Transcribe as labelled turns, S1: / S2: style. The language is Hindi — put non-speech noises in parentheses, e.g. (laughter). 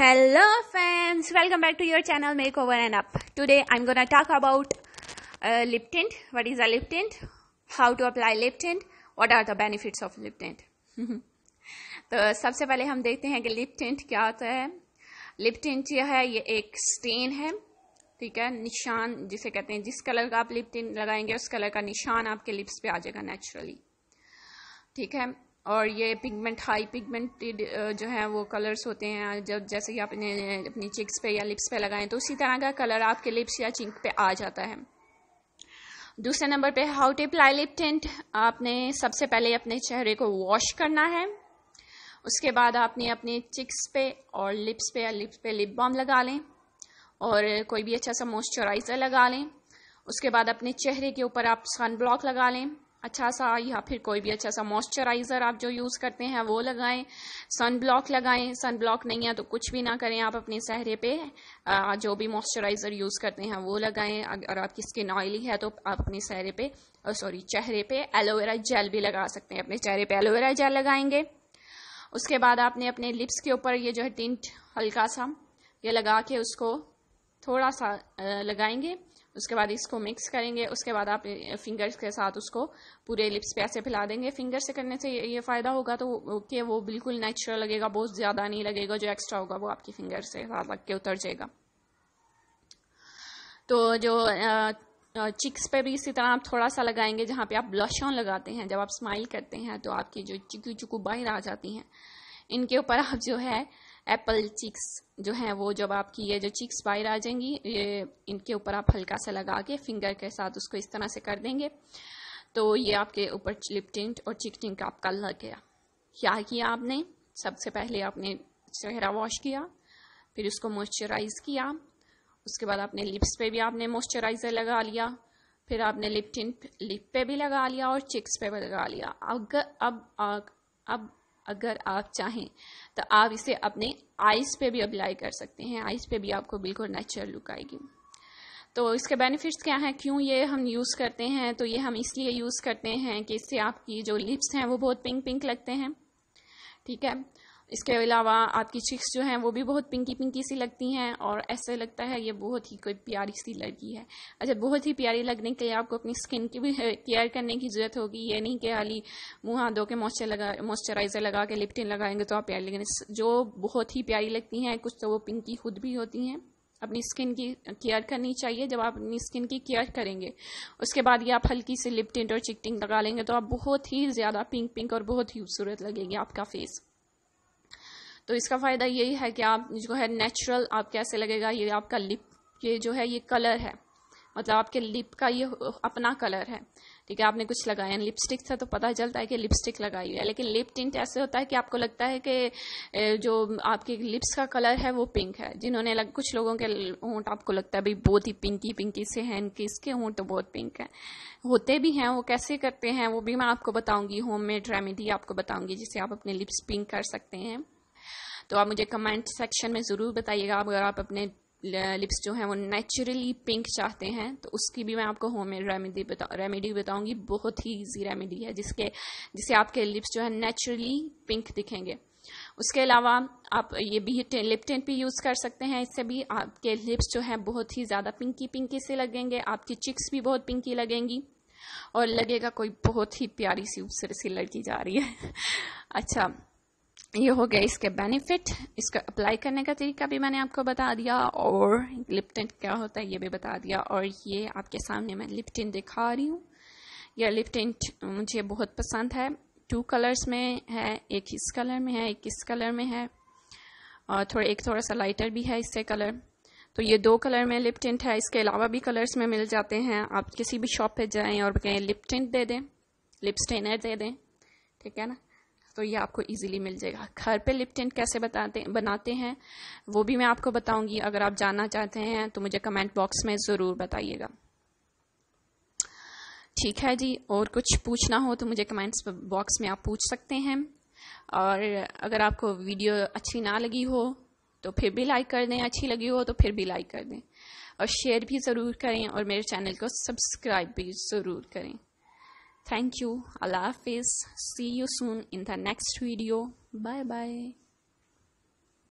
S1: Hello friends welcome back to your channel make over and up today I am gonna talk about lip tint what is a lip tint how to apply lip tint what are the benefits of lip tint तो सबसे पहले हम देखते हैं कि लिप्टेंट क्या होता है लिप्टेंट यह है ये एक स्टेन है ठीक है निशान जिसे कहते हैं जिस कलर का आप लिप्टेंट लगाएंगे उस कलर का निशान आपके लिप्स पे आ जाएगा नेचुरली ठीक है और ये पिगमेंट हाई पिगमेंटेड जो है वो कलर्स होते हैं जब जैसे कि आपने अपनी चिक्स पे या लिप्स पे लगाएं तो उसी तरह का कलर आपके लिप्स या चिंक पे आ जाता है दूसरे नंबर पे how to apply lip tint आपने सबसे पहले अपने चेहरे को वॉश करना है उसके बाद आपने अपने चिक्स पे और लिप्स पे या लिप्स पे लिप बॉम लगा लें और कोई भी अच्छा सा मॉइस्चराइज़र लगा लें उसके बाद अपने चेहरे के ऊपर आप सन ब्लॉक लगा लें अच्छा सा या फिर कोई भी अच्छा सा मॉइस्चराइज़र आप जो यूज़ करते हैं वो लगाएं सन ब्लॉक लगाएं सन ब्लॉक नहीं है तो कुछ भी ना करें आप अपने चेहरे पे जो भी मॉइस्चराइज़र यूज़ करते हैं वो लगाएं अगर आपकी स्किन ऑयली है तो आप अपने चेहरे पे सॉरी चेहरे पे एलोवेरा जेल भी लगा सकते हैं अपने चेहरे पर एलोवेरा जेल लगाएंगे उसके बाद आपने अपने लिप्स के ऊपर ये जो है टिंट हल्का सा ये लगा के उसको थोड़ा सा लगाएंगे उसके बाद इसको मिक्स करेंगे उसके बाद आप फिंगर्स के साथ उसको पूरे लिप्स पे ऐसे फैला देंगे फिंगर से करने से ये फ़ायदा होगा तो कि वो बिल्कुल नेचुरल लगेगा बहुत ज़्यादा नहीं लगेगा जो एक्स्ट्रा होगा वो आपकी फिंगर से साथ लग के उतर जाएगा तो जो चिक्स पे भी इसी तरह आप थोड़ा सा लगाएंगे जहाँ पे आप ब्लश ऑन लगाते हैं जब आप स्माइल करते हैं तो आपकी जो चिकू चुकू बाहर आ जाती हैं इनके ऊपर आप जो है एप्पल चिक्स जो है वो जब आपकी ये जो चिक्स बाहर आ जाएंगी ये इनके ऊपर आप हल्का सा लगा के फिंगर के साथ उसको इस तरह से कर देंगे तो ये आपके ऊपर लिप टिंट और चिक टिंट आपका लग गया क्या किया आपने सबसे पहले आपने चेहरा वॉश किया फिर उसको मॉइस्चराइज किया उसके बाद आपने लिप्स पे भी आपने मॉइस्चराइज़र लगा लिया फिर आपने लिप टिंट लिप पे भी लगा लिया और चिक्स पे भी लगा लिया अगर अब अब अगर आप चाहें तो आप इसे अपने आइस पे भी अप्लाई कर सकते हैं आइस पे भी आपको बिल्कुल नेचुरल लुक आएगी तो इसके बेनिफिट्स क्या हैं क्यों ये हम यूज़ करते हैं तो ये हम इसलिए यूज़ करते हैं कि इससे आपकी जो लिप्स हैं वो बहुत पिंक पिंक लगते हैं ठीक है इसके अलावा आपकी चिक्स जो हैं वो भी बहुत पिंकी पिंकी सी लगती हैं और ऐसे लगता है ये बहुत ही कोई प्यारी सी लड़की है अच्छा बहुत ही प्यारी लगने के लिए आपको अपनी स्किन की भी केयर (laughs) करने की ज़रूरत होगी ये नहीं कि खाली मुँह हाथ धो के मॉइस्चर लगा मॉइस्चराइज़र लगा के लिप्टिन लगाएंगे तो आप प्यारी लगेंगे जो बहुत ही प्यारी लगती हैं कुछ तो वो पिंकी खुद भी होती हैं अपनी स्किन की केयर करनी चाहिए जब आप अपनी स्किन की केयर करेंगे उसके बाद ये आप हल्की सी लिप टिंट और चिक टिंट लगा लेंगे तो आप बहुत ही ज़्यादा पिंक पिंक और बहुत ही खूबसूरत लगेगी आपका फेस तो इसका फ़ायदा यही है कि आप जो है नेचुरल आप कैसे लगेगा ये आपका लिप ये जो है ये कलर है मतलब आपके लिप का ये अपना कलर है ठीक है आपने कुछ लगाया लिपस्टिक से तो पता चलता है कि लिपस्टिक लगाई हुई है लेकिन लिप टिंट ऐसे होता है कि आपको लगता है कि जो आपके लिप्स का कलर है वो पिंक है जिन्होंने लग, कुछ लोगों के होंठ आपको लगता है भाई बहुत ही पिंकी पिंकी से हैं इनके इसके होंठ तो बहुत पिंक है होते भी हैं वो कैसे करते हैं वो भी मैं आपको बताऊंगी होम मेड रेमेडी आपको बताऊंगी जिसे आप अपने लिप्स पिंक कर सकते हैं तो आप मुझे कमेंट सेक्शन में ज़रूर बताइएगा अगर आप अपने लिप्स जो हैं वो नेचुरली पिंक चाहते हैं तो उसकी भी मैं आपको होम मेड रेमेडी बता रेमेडी बताऊंगी बहुत ही इजी रेमेडी है जिसके जिससे आपके लिप्स जो है नेचुरली पिंक दिखेंगे उसके अलावा आप ये भी लिप टेंट भी यूज़ कर सकते हैं इससे भी आपके लिप्स जो हैं बहुत ही ज़्यादा पिंकी पिंकी से लगेंगे आपकी चिक्स भी बहुत पिंकी लगेंगी और लगेगा कोई बहुत ही प्यारी सी खूबसूरत सी लड़की जा रही है (laughs) अच्छा ये हो गया इसके बेनिफिट इसको अप्लाई करने का तरीका भी मैंने आपको बता दिया और लिप्टिन क्या होता है ये भी बता दिया और ये आपके सामने मैं लिप्टिन दिखा रही हूँ यह लिप्टिन मुझे बहुत पसंद है टू कलर्स में है एक इस कलर में है एक इस कलर में है और थोड़ा एक थोड़ा सा लाइटर भी है इससे कलर तो ये दो कलर में लिप है इसके अलावा भी कलर्स में मिल जाते हैं आप किसी भी शॉप पे जाएं और कहें लिप दे दें लिप स्टेनर दे दें ठीक है ना तो ये आपको इजीली मिल जाएगा घर पे लिप टेंट कैसे बताते बनाते हैं वो भी मैं आपको बताऊंगी अगर आप जानना चाहते हैं तो मुझे कमेंट बॉक्स में ज़रूर बताइएगा ठीक है जी और कुछ पूछना हो तो मुझे कमेंट्स बॉक्स में आप पूछ सकते हैं और अगर आपको वीडियो अच्छी ना लगी हो तो फिर भी लाइक कर दें अच्छी लगी हो तो फिर भी लाइक कर दें और शेयर भी ज़रूर करें और मेरे चैनल को सब्सक्राइब भी ज़रूर करें Thank you. Allah Hafiz. See you soon in the next video. Bye bye.